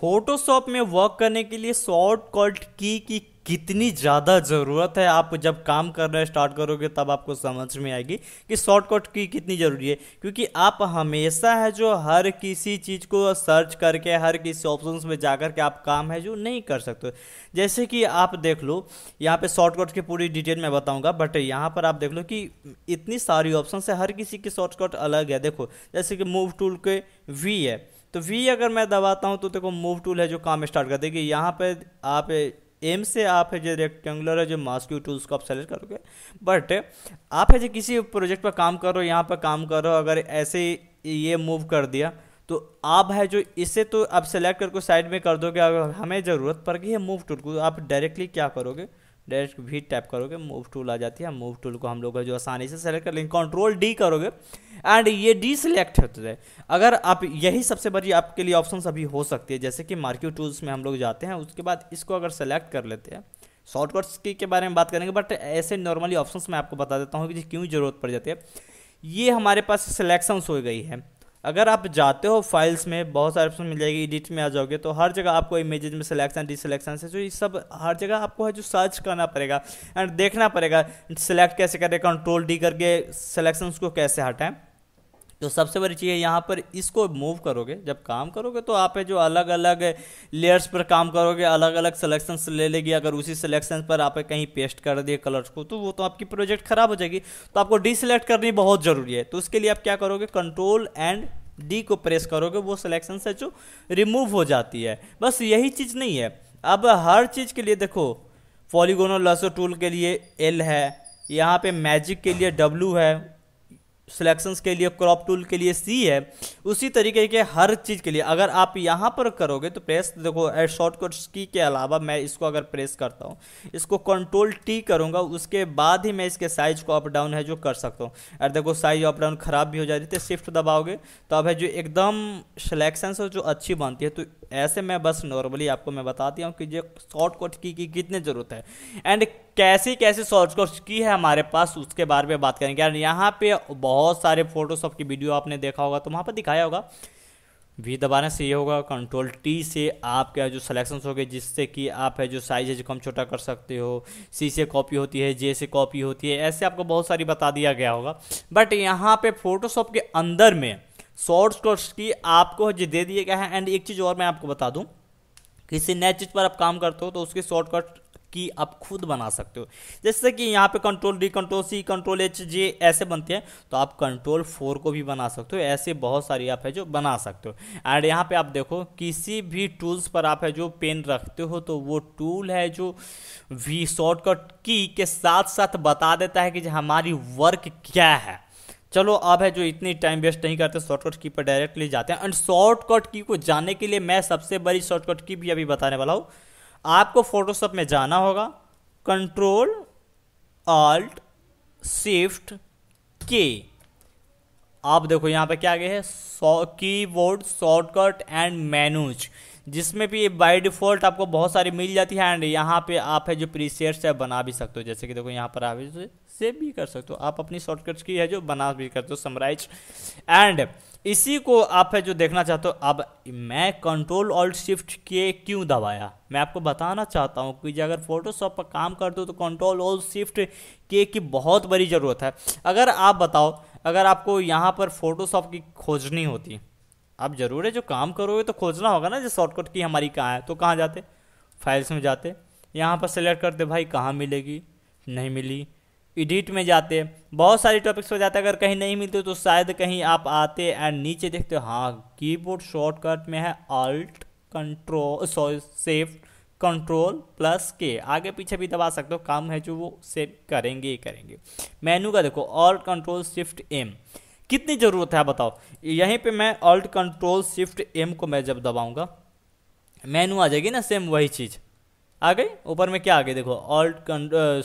Photoshop में work करने के लिए शॉर्टकट की की कितनी ज़्यादा ज़रूरत है आप जब काम करना स्टार्ट करोगे तब आपको समझ में आएगी कि शॉर्टकट की कितनी ज़रूरी है क्योंकि आप हमेशा है जो हर किसी चीज़ को सर्च करके हर किसी ऑप्शन में जा कर के आप काम है जो नहीं कर सकते जैसे कि आप देख लो यहाँ पे शॉर्टकट की पूरी डिटेल मैं बताऊँगा बट यहाँ पर आप देख लो कि इतनी सारी ऑप्शन है हर किसी की शॉर्टकट अलग है देखो जैसे कि मूव टूल के वी है तो वी अगर मैं दबाता हूँ तो देखो मूव टूल है जो काम स्टार्ट कर देगी यहाँ पर आप एम से आप है जो रेक्टेंगुलर है जो मास्क्यू टूल उसको आप सेलेक्ट करोगे बट आप है जो किसी प्रोजेक्ट पर काम कर रहे हो यहाँ पर काम कर रहे हो अगर ऐसे ये मूव कर दिया तो आप है जो इसे तो आप सेलेक्ट करके साइड में कर दोगे अगर हमें ज़रूरत पड़ गई है मूव टूल को तो आप डायरेक्टली क्या करोगे डायरेक्ट भी टैप करोगे मूव टूल आ जाती है मूव टूल को हम लोग जो आसानी से सेलेक्ट कर लेंगे कंट्रोल डी करोगे एंड ये डी सिलेक्ट होते हैं अगर आप यही सबसे बड़ी आपके लिए ऑप्शन अभी हो सकती है जैसे कि मार्क्यू टूल्स में हम लोग जाते हैं उसके बाद इसको अगर सेलेक्ट कर लेते हैं शॉर्टकट्स की के बारे में बात करेंगे बट ऐसे नॉर्मली ऑप्शंस मैं आपको बता देता हूँ कि क्यों ज़रूरत पड़ जाती है ये हमारे पास सिलेक्शंस हो गई है अगर आप जाते हो फाइल्स में बहुत सारे ऑप्शन मिल जाएगी एडिट में आ जाओगे तो हर जगह आपको इमेजेस में सिलेक्शन डिसलेक्शन से जो तो ये सब हर जगह आपको है जो सर्च करना पड़ेगा एंड देखना पड़ेगा सिलेक्ट कैसे करें कंट्रोल डी करके सिलेक्शन को कैसे हटाएं तो सबसे बड़ी चीज़ है यहाँ पर इसको मूव करोगे जब काम करोगे तो आप जो अलग अलग लेयर्स पर काम करोगे अलग अलग सलेक्शन ले लेगी अगर उसी सलेक्शन पर आप कहीं पेस्ट कर दिए कलर्स को तो वो तो आपकी प्रोजेक्ट खराब हो जाएगी तो आपको डिसलेक्ट करनी बहुत ज़रूरी है तो उसके लिए आप क्या करोगे कंट्रोल एंड डी को प्रेस करोगे वो सिलेक्शन से जो रिमूव हो जाती है बस यही चीज़ नहीं है अब हर चीज़ के लिए देखो पॉलीगोनो लसो टूल के लिए एल है यहाँ पे मैजिक के लिए डब्लू है सिलेक्शंस के लिए क्रॉप टूल के लिए सी है उसी तरीके के हर चीज़ के लिए अगर आप यहाँ पर करोगे तो प्रेस देखो शॉर्टकट की के अलावा मैं इसको अगर प्रेस करता हूँ इसको कंट्रोल टी करूँगा उसके बाद ही मैं इसके साइज़ को अप डाउन है जो कर सकता हूँ अगर देखो साइज अप डाउन ख़राब भी हो जाती है शिफ्ट दबाओगे तो अब है जो एकदम सिलेक्शन जो अच्छी बनती है तो ऐसे मैं बस नॉर्मली आपको मैं बताती हूँ कि जो शॉर्टकट की, की कितनी ज़रूरत है एंड कैसी कैसी शॉर्टकट की है हमारे पास उसके बारे में बात करेंगे यार यहाँ पे बहुत सारे फोटोशॉप की वीडियो आपने देखा होगा तो वहाँ पर दिखाया होगा वी दबाने से ये होगा कंट्रोल टी से आपके जो हो गए जिससे कि आप है जो साइज है जो कम छोटा कर सकते हो सी से कॉपी होती है जे से कॉपी होती है ऐसे आपको बहुत सारी बता दिया गया होगा बट यहाँ पे फोटोशॉप के अंदर में शॉर्ट कोर्स की आपको दे दिया गया है एंड एक चीज़ और मैं आपको बता दूँ किसी नए चीज़ पर आप काम करते हो तो उसकी शॉर्टकट की आप खुद बना सकते हो जैसे कि यहाँ पे control D control C control H J ऐसे बनते हैं तो आप कंट्रोल फोर को भी बना सकते हो ऐसे बहुत सारी ऐप है जो बना सकते हो एंड यहाँ पे आप देखो किसी भी टूल्स पर आप है जो पेन रखते हो तो वो टूल है जो वी शॉर्टकट की के साथ साथ बता देता है कि हमारी वर्क क्या है चलो अब है जो इतनी टाइम वेस्ट नहीं करते शॉर्टकट की पर डायरेक्टली जाते हैं एंड शॉर्टकट की को जाने के लिए मैं सबसे बड़ी शॉर्टकट की भी अभी बताने वाला हूँ आपको फोटोशॉप में जाना होगा कंट्रोल आल्ट शिफ्ट के आप देखो यहाँ पे क्या आ गया है की बोर्ड शॉर्टकट एंड मैनूज जिसमें भी बाय डिफ़ॉल्ट आपको बहुत सारी मिल जाती है एंड यहाँ पे आप है जो प्रीसेट्स है बना भी सकते हो जैसे कि देखो यहाँ पर आप सेव भी कर सकते हो आप अपनी शॉर्टकट्स की है जो बना भी करते हो समराइज एंड इसी को आप है जो देखना चाहते हो अब मैं कंट्रोल ऑल्ट शिफ्ट के क्यों दबाया मैं आपको बताना चाहता हूँ कि अगर फोटोशॉप पर काम करते हो तो कंट्रोल ऑल्ट शिफ्ट के की बहुत बड़ी ज़रूरत है अगर आप बताओ अगर आपको यहाँ पर फोटोशॉप की खोजनी होती आप ज़रूर है जो काम करोगे तो खोजना होगा ना जो शॉर्टकट की हमारी कहाँ है तो कहाँ जाते फाइल्स में जाते यहाँ पर सेलेक्ट करते भाई कहाँ मिलेगी नहीं मिली एडिट में जाते बहुत सारे टॉपिक्स पर जाते अगर कहीं नहीं मिलते तो शायद कहीं आप आते एंड नीचे देखते हो हाँ कीबोर्ड शॉर्टकट में है अल्ट कंट्रोल सॉरी सेफ कंट्रोल प्लस के आगे पीछे भी दबा सकते हो काम है जो वो सेव करेंगे ही करेंगे मेनू का देखो ऑल कंट्रोल शिफ्ट एम कितनी ज़रूरत है आप बताओ यहीं पे मैं ऑल्ट कंट्रोल शिफ्ट एम को मैं जब दबाऊंगा मेनू आ जाएगी ना सेम वही चीज़ आ गई ऊपर में क्या आ गई देखो alt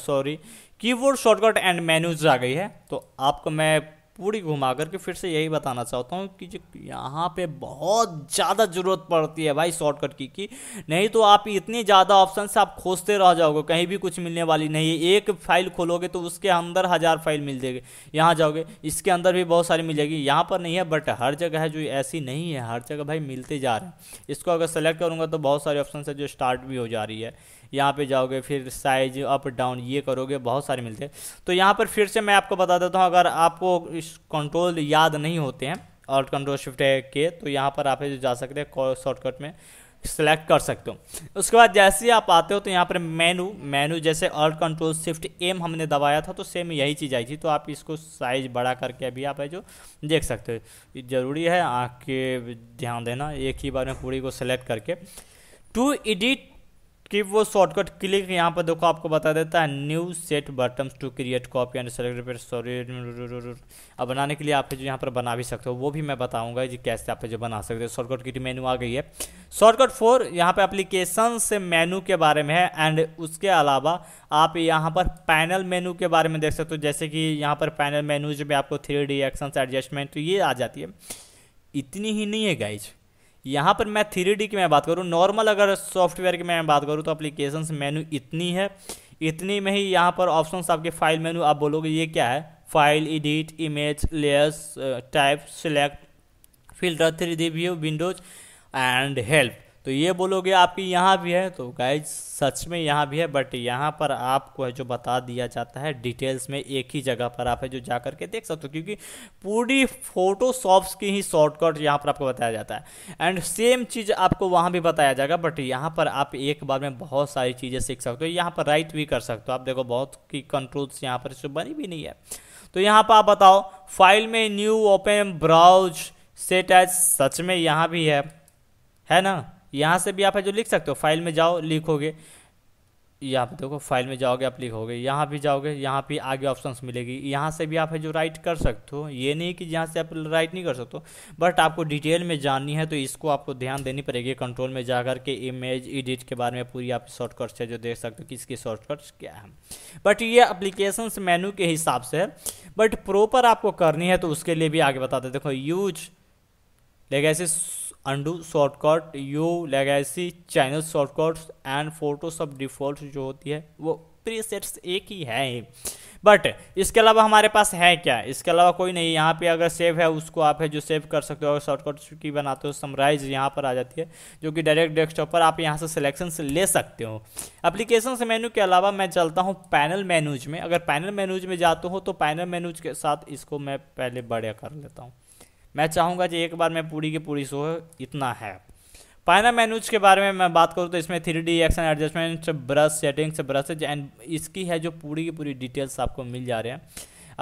sorry keyboard shortcut and menus आ गई है तो आपको मैं पूरी घुमा करके फिर से यही बताना चाहता हूँ कि जो यहाँ पे बहुत ज़्यादा ज़रूरत पड़ती है भाई शॉर्टकट की कि नहीं तो आप इतनी ज़्यादा ऑप्शन से आप खोजते रह जाओगे कहीं भी कुछ मिलने वाली नहीं है एक फाइल खोलोगे तो उसके अंदर हज़ार फाइल मिल जाएगी यहाँ जाओगे इसके अंदर भी बहुत सारी मिल जाएगी यहाँ पर नहीं है बट हर जगह है जो ऐसी नहीं है हर जगह भाई मिलते जा रहे हैं इसको अगर सेलेक्ट करूँगा तो बहुत सारे ऑप्शन है जो स्टार्ट भी हो जा रही है यहाँ पे जाओगे फिर साइज अप डाउन ये करोगे बहुत सारे मिलते हैं तो यहाँ पर फिर से मैं आपको बता देता हूँ अगर आपको इस कंट्रोल याद नहीं होते हैं ऑल्ट कंट्रोल शिफ्ट है के तो यहाँ पर आप जा सकते हैं शॉर्टकट में सेलेक्ट कर सकते हो उसके बाद जैसे ही आप आते हो तो यहाँ पर मेनू मेनू जैसे ऑल्ट कंट्रोल शिफ्ट एम हमने दबाया था तो सेम यही चीज़ आई थी तो आप इसको साइज बड़ा करके अभी आप है जो देख सकते हो ज़रूरी है आँख के ध्यान देना एक ही बार में पूरी को सेलेक्ट करके टू एडिट कि वो शॉर्टकट क्लिक यहाँ पर देखो आपको बता देता है new set buttons to create copy and select sorry अब बनाने के लिए आप जो यहाँ पर बना भी सकते हो वो भी मैं बताऊंगा जी कैसे आप जो बना सकते हो शॉर्टकट की मेनू आ गई है शॉर्टकट फोर यहाँ पर एप्लीकेशन से मेनू के बारे में है एंड उसके अलावा आप यहाँ पर पैनल मेनू के बारे में देख सकते हो जैसे कि यहाँ पर पैनल मेनूज में आपको थ्री डी एक्शन एडजस्टमेंट ये आ जाती है इतनी ही नहीं है गाइज यहाँ पर मैं थ्री की मैं बात करूँ नॉर्मल अगर सॉफ्टवेयर की मैं बात करूँ तो अप्लीकेशन मेन्यू इतनी है इतनी में ही यहाँ पर ऑप्शन आपके फाइल मेन्यू आप बोलोगे ये क्या है file edit image layers type select filter three D view windows and help तो ये बोलोगे आपकी यहाँ भी है तो गाइज सच में यहाँ भी है बट यहाँ पर आपको है जो बता दिया जाता है डिटेल्स में एक ही जगह पर आप है जो जा करके देख सकते हो क्योंकि पूरी फोटोशॉप्स की ही शॉर्टकट यहाँ पर आपको बताया जाता है एंड सेम चीज़ आपको वहाँ भी बताया जाएगा बट यहाँ पर आप एक बार में बहुत सारी चीज़ें सीख सकते हो यहाँ पर राइट भी कर सकते हो आप देखो बहुत की कंट्रोल्स यहाँ पर बनी भी नहीं है तो यहाँ पर आप बताओ फाइल में new open browse set as सच में यहाँ भी है है ना यहाँ से भी आप जो लिख सकते हो फाइल में जाओ लिखोगे यहाँ पे देखो फाइल में जाओगे आप लिखोगे यहाँ भी जाओगे यहाँ भी आगे ऑप्शंस मिलेगी यहाँ से भी आप है जो राइट कर सकते हो ये नहीं कि यहाँ से आप राइट नहीं कर सकते बट आपको डिटेल में जाननी है तो इसको आपको ध्यान देनी पड़ेगी कंट्रोल में जा कर के इमेज एडिट के बारे में पूरी आप शॉर्टकट्स है जो देख सकते हो कि इसकी क्या है बट ये अप्लीकेशन मेनू के हिसाब से है बट प्रॉपर आपको करनी है तो उसके लिए भी आगे बताते देखो यूज लेकिन ऐसे undo shortcut use legacy channel shortcuts and Photoshop default जो होती है वो प्रीसेट्स एक ही है बट इसके अलावा हमारे पास है क्या इसके अलावा कोई नहीं यहाँ पे अगर सेव है उसको आप है जो सेव कर सकते हो अगर शॉर्टकट की बनाते हो समराइज यहाँ पर आ जाती है जो कि डायरेक्ट डेस्कटॉप पर आप यहाँ से सिलेक्शन से ले सकते हो एप्लीकेशन से मेनू के अलावा मैं चलता हूँ पैनल मेनूज में अगर पैनल मेनूज में जाता हूँ तो पैनल मेनूज के साथ इसको मैं पहले बड़े कर लेता हूँ मैं चाहूँगा कि एक बार मैं पूरी की पूरी सो इतना है पायना मेनूज के बारे में मैं बात करूँ तो इसमें three D action adjustment brush settings brushes and इसकी है जो पूरी की पूरी डिटेल्स आपको मिल जा रहे हैं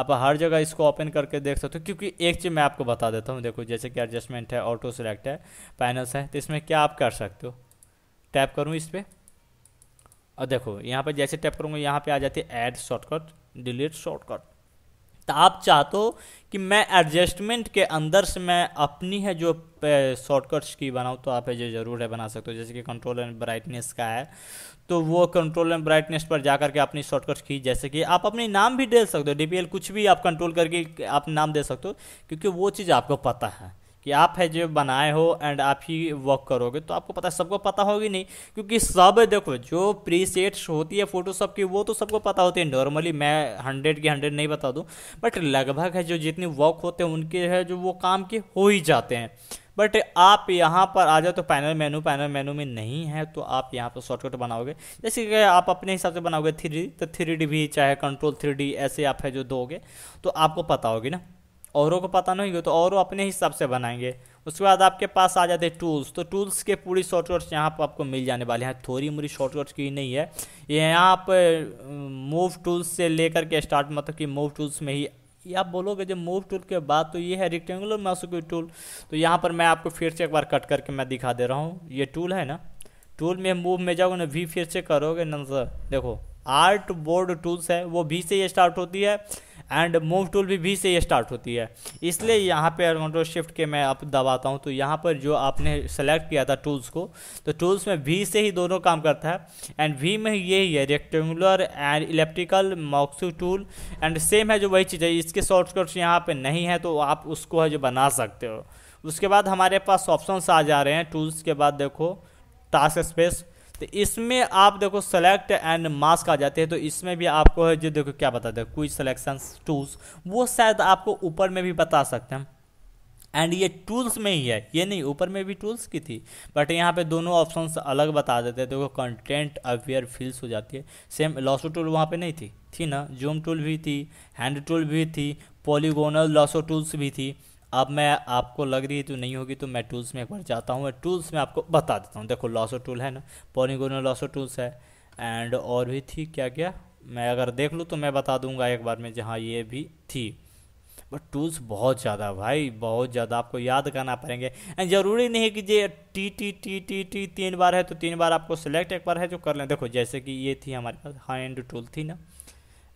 आप हर जगह इसको ओपन करके देख सकते हो क्योंकि एक चीज़ मैं आपको बता देता हूँ देखो जैसे कि एडजस्टमेंट है ऑटो सेलेक्ट है पैनल्स है तो इसमें क्या आप कर सकते हो टैप करूँ इस पर और देखो यहाँ पर जैसे टैप करूँगा यहाँ पर आ जाती है ऐड शॉर्टकट डिलीट शॉर्टकट तो आप चाहते हो कि मैं एडजस्टमेंट के अंदर से मैं अपनी है जो शॉर्टकट्स की बनाऊँ तो आप ये जो ज़रूर है बना सकते हो जैसे कि कंट्रोल एंड ब्राइटनेस का है तो वो कंट्रोल एंड ब्राइटनेस पर जा के अपनी शॉर्टकट्स की जैसे कि आप अपने नाम भी दे सकते हो डी कुछ भी आप कंट्रोल करके आप नाम दे सकते हो क्योंकि वो चीज़ आपको पता है कि आप है जो बनाए हो एंड आप ही वर्क करोगे तो आपको पता है सबको पता होगी नहीं क्योंकि सब देखो जो प्रीसेट्स होती है फोटोशॉप की वो तो सबको पता होती है नॉर्मली मैं हंड्रेड की हंड्रेड नहीं बता दूँ बट लगभग है जो जितनी वर्क होते हैं उनके है जो वो काम के हो ही जाते हैं बट आप यहाँ पर आ जाओ तो पैनल मेनू पैनल मेनू में नहीं है तो आप यहाँ पर शॉर्टकट बनाओगे जैसे कि आप अपने हिसाब से बनाओगे थ्री तो थ्री भी चाहे कंट्रोल थ्री ऐसे आप है जो दोगे तो आपको पता होगी ना औरों को पता नहीं होगा तो और अपने हिसाब से बनाएंगे उसके बाद आपके पास आ जाते हैं टूल्स तो टूल्स के पूरी शॉर्टकट्स यहाँ पर आपको मिल जाने वाले हैं थोड़ी मोरी शॉर्टकट्स की नहीं है ये यहाँ आप मूव टूल्स से लेकर के स्टार्ट मतलब कि मूव टूल्स में ही ये आप बोलोगे जब मूव टूल के बाद तो ये है रेक्टेंगुलर माउस टूल तो यहाँ पर मैं आपको फिर से एक बार कट करके मैं दिखा दे रहा हूँ ये टूल है ना टूल में मूव में जाओगे ना वी फिर से करोगे ना देखो आर्ट बोर्ड टूल्स है वो भी से ये स्टार्ट होती है एंड मूव टूल भी वी से ये स्टार्ट होती है इसलिए यहाँ पे कंट्रोल शिफ्ट के मैं आप दबाता हूँ तो यहाँ पर जो आपने सेलेक्ट किया था टूल्स को तो टूल्स में वी से ही दोनों काम करता है एंड वी में यही है रेक्टेंगुलर एंड इलेक्ट्रिकल मॉक्सू टूल एंड सेम है जो वही चीज़ है इसके शॉर्टकट्स यहाँ पर नहीं है तो आप उसको है जो बना सकते हो उसके बाद हमारे पास ऑप्शंस आ जा रहे हैं टूल्स के बाद देखो टास्क स्पेस तो इसमें आप देखो सेलेक्ट एंड मास्क आ जाते हैं तो इसमें भी आपको है जो देखो क्या बताते हैं कुछ सेलेक्शन टूल्स वो शायद आपको ऊपर में भी बता सकते हैं एंड ये टूल्स में ही है ये नहीं ऊपर में भी टूल्स की थी बट यहाँ पे दोनों ऑप्शंस अलग बता देते हैं देखो कंटेंट अवेयर फील्स हो जाती है सेम लॉसो टूल वहाँ पे नहीं थी थी ना जूम टूल भी थी हैंड टूल भी थी पॉलीगोनल लॉसो टूल्स भी थी अब मैं आपको लग रही है तो नहीं होगी तो मैं टूल्स में एक बार जाता हूँ टूल्स में आपको बता देता हूँ देखो लॉसो टूल है ना पोनीगोनो लॉसो टूल्स है एंड और भी थी क्या क्या मैं अगर देख लूँ तो मैं बता दूंगा एक बार में जहाँ ये भी थी बट टूल्स बहुत ज़्यादा भाई बहुत ज़्यादा आपको याद करना पड़ेंगे एंड ज़रूरी नहीं है कि J T T T T T तीन बार है तो तीन बार आपको सेलेक्ट एक बार है जो कर लें देखो जैसे कि ये थी हमारे पास एंड टूल थी ना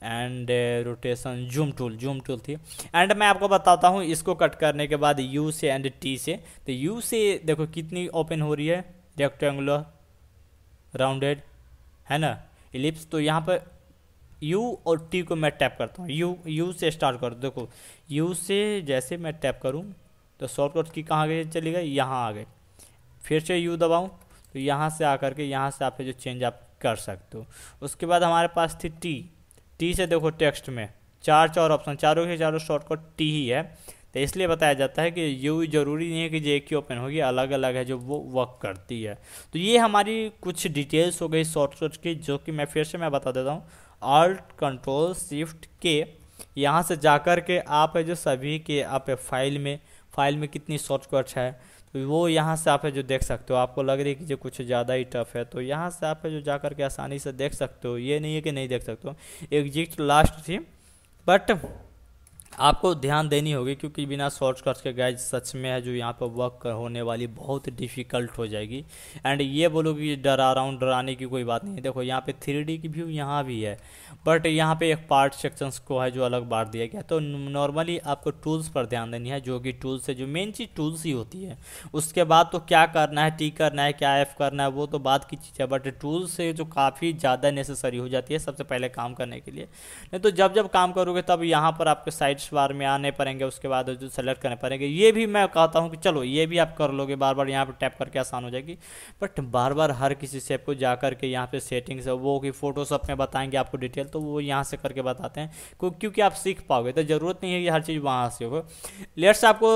and rotation zoom tool zoom tool थी एंड मैं आपको बताता हूँ इसको कट करने के बाद यू से एंड टी से तो यू से देखो कितनी ओपन हो रही है रेक्टेंगुलर राउंडेड है ना इलिप्स तो यहाँ पर यू और टी को मैं टैप करता हूँ यू यू से स्टार्ट करो देखो यू से जैसे मैं टैप करूँ तो शॉर्टकट की कहाँ गई चली गई यहाँ आ गई फिर से यू दबाऊँ तो यहाँ से आकर के यहाँ से आप जो चेंज आप कर सकते हो उसके बाद हमारे पास थी टी टी से देखो टेक्स्ट में चार चार ऑप्शन चारों के चारों शॉर्टकट टी ही है तो इसलिए बताया जाता है कि यू जरूरी नहीं है कि जे एक ही ओपन होगी अलग अलग है जो वो वर्क करती है तो ये हमारी कुछ डिटेल्स हो गई शॉर्टकट की जो कि मैं फिर से मैं बता देता हूँ आल्ट कंट्रोल शिफ्ट के यहाँ से जाकर के आप जो सभी के आप फाइल में फाइल में कितनी शॉर्टकट है तो वो यहाँ से आप है जो देख सकते हो आपको लग रही है कि जो कुछ ज़्यादा ही टफ है तो यहाँ से आप है जो जा करके आसानी से देख सकते हो ये नहीं है कि नहीं देख सकते हो एग्जिट लास्ट थी बट आपको ध्यान देनी होगी क्योंकि बिना कट्स के गाइज सच में है जो यहाँ पर वर्क होने वाली बहुत डिफ़िकल्ट हो जाएगी एंड ये बोलो कि डरा रहा हूँ डराने की कोई बात नहीं है देखो यहाँ पे थ्री की व्यू यहाँ भी है बट यहाँ पे एक पार्ट सेक्शंस को है जो अलग बांट दिया गया तो नॉर्मली आपको टूल्स पर ध्यान देनी है जो कि टूल्स से जो मेन चीज़ टूल्स ही होती है उसके बाद तो क्या करना है टी करना है क्या एफ करना है वो तो बात की चीज़ है बट टूल्स से जो काफ़ी ज़्यादा नेसेसरी हो जाती है सबसे पहले काम करने के लिए नहीं तो जब जब काम करोगे तब यहाँ पर आपके साइड नेक्स्ट बार में आने पड़ेंगे उसके बाद जो सेलेक्ट करने पड़ेंगे ये भी मैं कहता हूँ कि चलो ये भी आप कर लोगे बार बार यहाँ पर टैप करके आसान हो जाएगी बट बार बार हर किसी से आपको जा करके यहाँ पे सेटिंग्स वो कि फोटोशॉप में बताएंगे आपको डिटेल तो वो यहाँ से करके बताते हैं क्योंकि आप सीख पाओगे तो ज़रूरत नहीं है कि हर चीज़ वहाँ से हो लेट्स आपको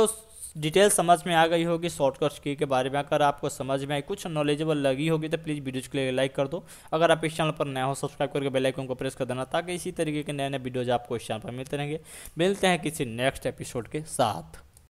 डिटेल समझ में आ गई होगी शॉर्टकट की के बारे में अगर आपको समझ में आई कुछ नॉलेजेबल लगी होगी तो प्लीज़ वीडियो के लिए लाइक कर दो अगर आप इस चैनल पर नया हो सब्सक्राइब करके बेल आइकन को प्रेस कर देना ताकि इसी तरीके के नए नए वीडियोज आपको इस चैनल पर मिलते रहेंगे मिलते हैं किसी नेक्स्ट एपिसोड के साथ